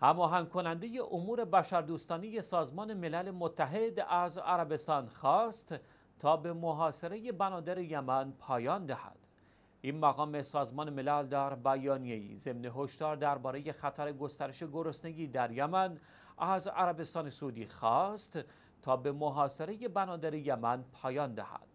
هماهنگ کننده امور بشردوستانه سازمان ملل متحد از عربستان خواست تا به محاصره بنادر یمن پایان دهد این مقام سازمان ملل در بیانیه‌ای ضمن هشدار درباره خطر گسترش گرسنگی در یمن از عربستان سعودی خواست تا به محاصره بنادر یمن پایان دهد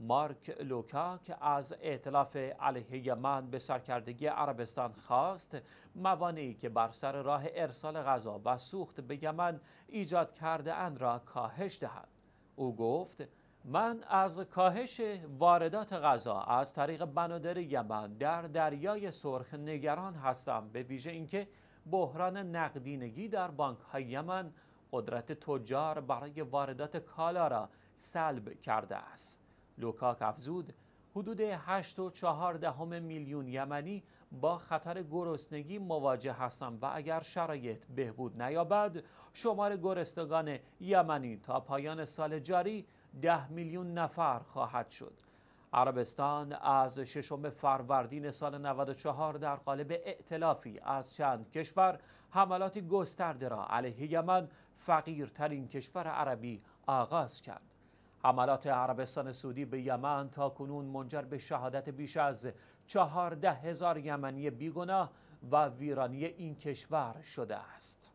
مارک لوکا که از اعتلاف علیه یمن به سرکردگی عربستان خواست موانعی که بر سر راه ارسال غذا و سوخت به یمن ایجاد کرده اند را کاهش دهد او گفت من از کاهش واردات غذا از طریق بنادر یمن در دریای سرخ نگران هستم به ویژه اینکه بحران نقدینگی در بانک های یمن قدرت تجار برای واردات کالا را سلب کرده است لوکاک افزود حدود 8 میلیون یمنی با خطر گرسنگی مواجه هستند و اگر شرایط بهبود نیابد شمار گرسنگان یمنی تا پایان سال جاری 10 میلیون نفر خواهد شد عربستان از ششم فروردین سال 94 در قالب ائتلافی از چند کشور حملات گسترده را علیه یمن فقیرترین کشور عربی آغاز کرد حملات عربستان سعودی به یمن تا کنون منجر به شهادت بیش از چهارده هزار یمنی بیگناه و ویرانی این کشور شده است.